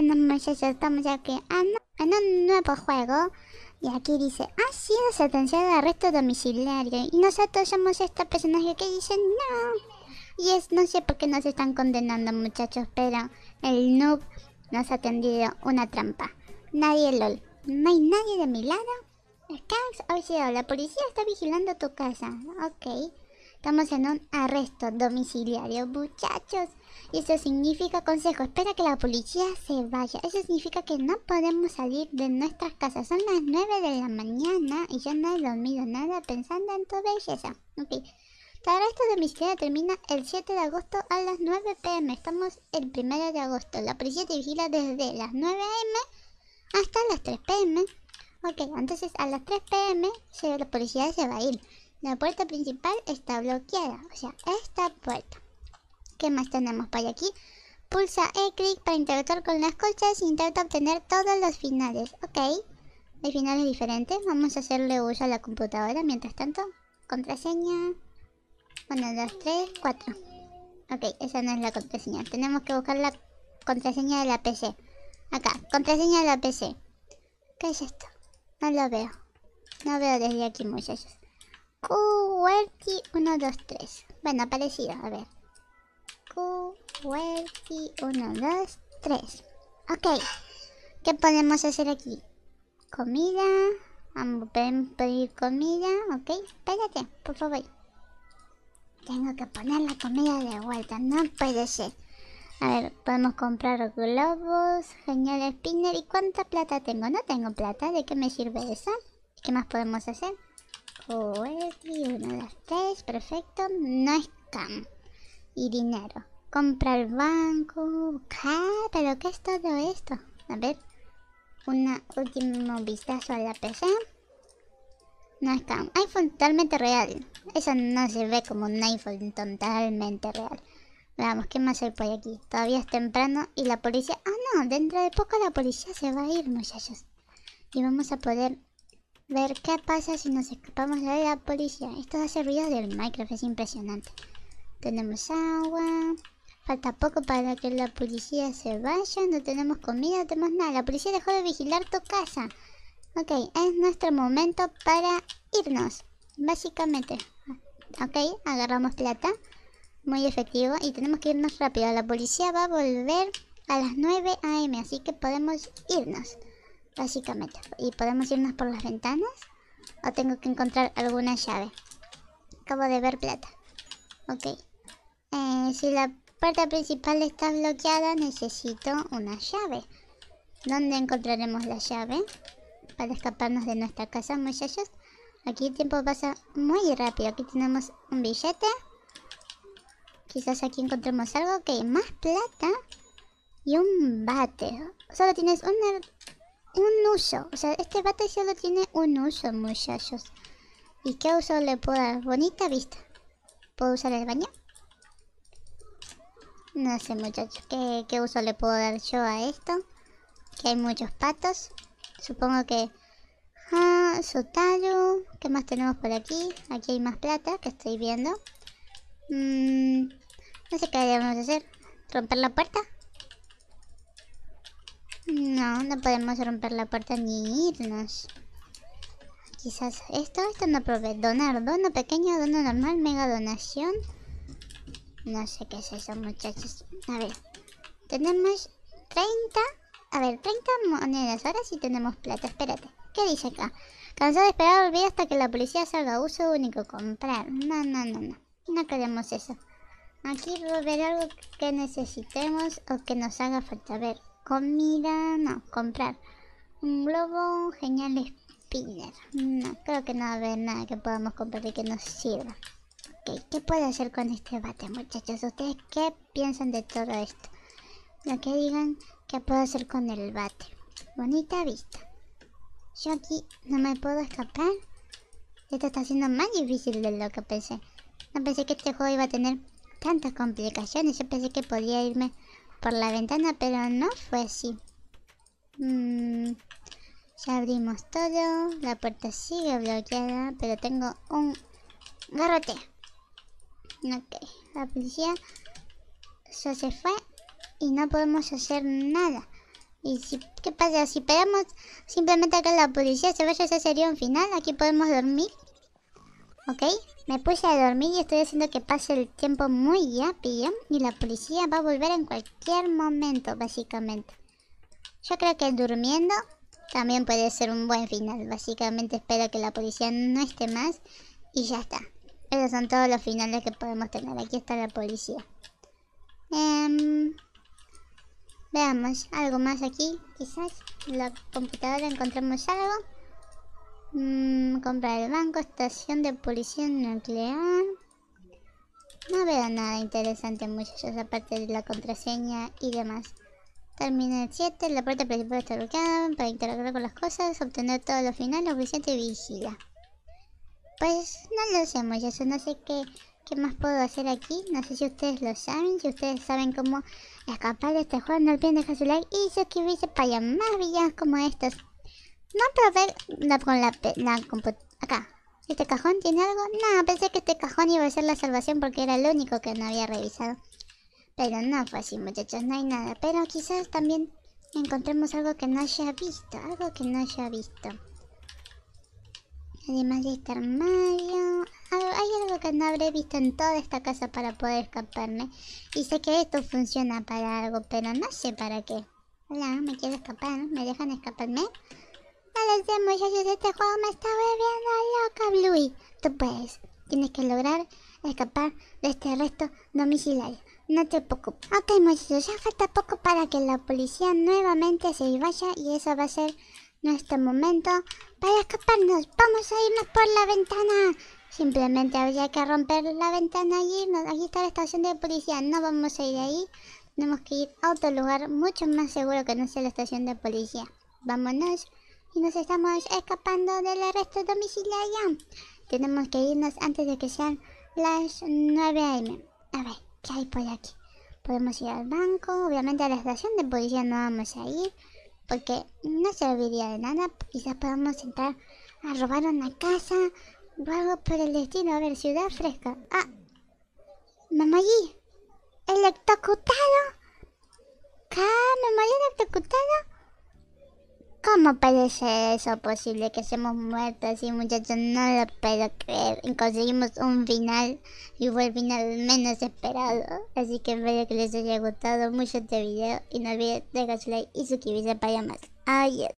buenas noches, estamos aquí ah, en un nuevo juego. Y aquí dice, ha ah, sido sentenciado de arresto domiciliario. Y nosotros somos esta personaje que dice, no. Y es, no sé por qué nos están condenando muchachos, pero el noob nos ha tendido una trampa. Nadie LOL, no hay nadie de mi lado. o la policía está vigilando tu casa. Ok. Estamos en un arresto domiciliario, muchachos. Y eso significa, consejo, espera que la policía se vaya. Eso significa que no podemos salir de nuestras casas. Son las 9 de la mañana y ya no he dormido nada pensando en tu belleza. Ok. El arresto domiciliario termina el 7 de agosto a las 9 pm. Estamos el 1 de agosto. La policía te vigila desde las 9 am hasta las 3 pm. Ok, entonces a las 3 pm la policía se va a ir. La puerta principal está bloqueada, o sea, esta puerta. ¿Qué más tenemos por aquí? Pulsa e clic para interactuar con las colchas e intenta obtener todos los finales. Ok, hay finales diferentes. Vamos a hacerle uso a la computadora mientras tanto. Contraseña. 1, 2, 3, 4. Ok, esa no es la contraseña. Tenemos que buscar la contraseña de la PC. Acá, contraseña de la PC. ¿Qué es esto? No lo veo. No veo desde aquí, muchachos. QWERTY 1, 2, 3. Bueno, parecido, a ver. QWERTY 1, 2, 3. Ok. ¿Qué podemos hacer aquí? Comida. pueden pedir comida. Ok, espérate, por favor. Tengo que poner la comida de vuelta, no puede ser. A ver, podemos comprar globos, genial spinner. ¿Y cuánta plata tengo? No tengo plata, ¿de qué me sirve eso? ¿Qué más podemos hacer? es uno de las tres, perfecto. No es cam. Y dinero. Compra el banco. Ah, pero ¿qué es todo esto? A ver. Un último vistazo a la PC. No es cam. iPhone totalmente real. Eso no se ve como un iPhone totalmente real. Vamos, ¿qué más hay por aquí? Todavía es temprano y la policía... Ah, no, dentro de poco la policía se va a ir, muchachos. Y vamos a poder ver qué pasa si nos escapamos de la policía. Esto hace ruidos del Minecraft, es impresionante. Tenemos agua. Falta poco para que la policía se vaya. No tenemos comida, no tenemos nada. La policía dejó de vigilar tu casa. Ok, es nuestro momento para irnos. Básicamente. Ok, agarramos plata. Muy efectivo. Y tenemos que irnos rápido. La policía va a volver a las 9 am. Así que podemos irnos. Básicamente. ¿Y podemos irnos por las ventanas? ¿O tengo que encontrar alguna llave? Acabo de ver plata. Ok. Eh, si la puerta principal está bloqueada, necesito una llave. ¿Dónde encontraremos la llave? Para escaparnos de nuestra casa, muchachos. Aquí el tiempo pasa muy rápido. Aquí tenemos un billete. Quizás aquí encontremos algo. Ok, más plata. Y un bate. Solo tienes una un uso. O sea, este bate solo tiene un uso, muchachos. ¿Y qué uso le puedo dar? Bonita vista. ¿Puedo usar el baño? No sé, muchachos. ¿Qué, uso le puedo dar yo a esto? Que hay muchos patos. Supongo que... Ah, su tallo. ¿Qué más tenemos por aquí? Aquí hay más plata que estoy viendo. Mm, no sé qué debemos hacer. ¿Romper la puerta? No, podemos romper la puerta ni irnos. Quizás esto, esto no provee Donar, dono pequeño, dono normal, mega donación. No sé qué es eso, muchachos. A ver, tenemos 30... A ver, 30 monedas. Ahora sí tenemos plata. Espérate, ¿qué dice acá? Cansado de esperar, olvida hasta que la policía salga. Uso único, comprar. No, no, no, no. No queremos eso. Aquí ver algo que necesitemos o que nos haga falta. A ver, Comida, no, comprar. Un globo, genial spinner. No, creo que no va a haber nada que podamos comprar y que nos sirva. Ok, ¿qué puedo hacer con este bate, muchachos? ¿Ustedes qué piensan de todo esto? Lo que digan, ¿qué puedo hacer con el bate? Bonita vista. Yo aquí no me puedo escapar. Esto está siendo más difícil de lo que pensé. No pensé que este juego iba a tener tantas complicaciones. Yo pensé que podía irme por la ventana, pero no fue así. Mm, ya abrimos todo. La puerta sigue bloqueada, pero tengo un garrote. Ok, la policía ya se fue y no podemos hacer nada. ¿Y si, qué pasa? Si pegamos simplemente acá que la policía se vaya, ese sería un final. Aquí podemos dormir. ¿ok? Me puse a dormir y estoy haciendo que pase el tiempo muy rápido y la policía va a volver en cualquier momento, básicamente. Yo creo que durmiendo también puede ser un buen final. Básicamente espero que la policía no esté más y ya está. Esos son todos los finales que podemos tener. Aquí está la policía. Em, veamos, algo más aquí. Quizás en la computadora encontremos algo. Mm, compra el banco, estación de policía nuclear. No veo nada interesante muchachos, aparte de la contraseña y demás. el 7, la puerta principal está bloqueada para interactuar con las cosas, obtener todos los finales, suficiente y vigila. Pues no lo sé muchachos, no sé qué, qué más puedo hacer aquí, no sé si ustedes lo saben, si ustedes saben cómo escapar de este juego, no olviden dejar su like y suscribirse para más villas como estos. No, pero a ver, la, con la, acá. ¿Este cajón tiene algo? No, pensé que este cajón iba a ser la salvación porque era el único que no había revisado. Pero no fue así, muchachos, no hay nada. Pero quizás también encontremos algo que no haya visto, algo que no haya visto. Además de este armario... Ah, hay algo que no habré visto en toda esta casa para poder escaparme. Y sé que esto funciona para algo, pero no sé para qué. Hola, me quiero escapar, ¿me dejan escaparme? de este juego me está volviendo loca, Bluey. Tú puedes, tienes que lograr escapar de este arresto domiciliario. No te preocupes. Ok, muchachos, ya falta poco para que la policía nuevamente se vaya y eso va a ser nuestro momento para escaparnos. Vamos a irnos por la ventana. Simplemente habría que romper la ventana y irnos. Aquí está la estación de policía. No vamos a ir ahí. Tenemos que ir a otro lugar mucho más seguro que no sea la estación de policía. Vámonos y nos estamos escapando del arresto domiciliario. Tenemos que irnos antes de que sean las 9 am. A ver, ¿qué hay por aquí? Podemos ir al banco, obviamente a la estación de policía no vamos a ir porque no serviría de nada. Quizás podamos entrar a robar una casa o algo por el destino. A ver, ciudad fresca. Ah, mamá allí, electrocutado. ¿Qué? ¿Me morí electrocutado? ¿Cómo parece eso posible que seamos muertos y muchachos? No lo puedo creer. conseguimos un final y fue el final menos esperado. Así que espero que les haya gustado mucho este video y no olviden dejar su like y suscribirse para más. Adiós.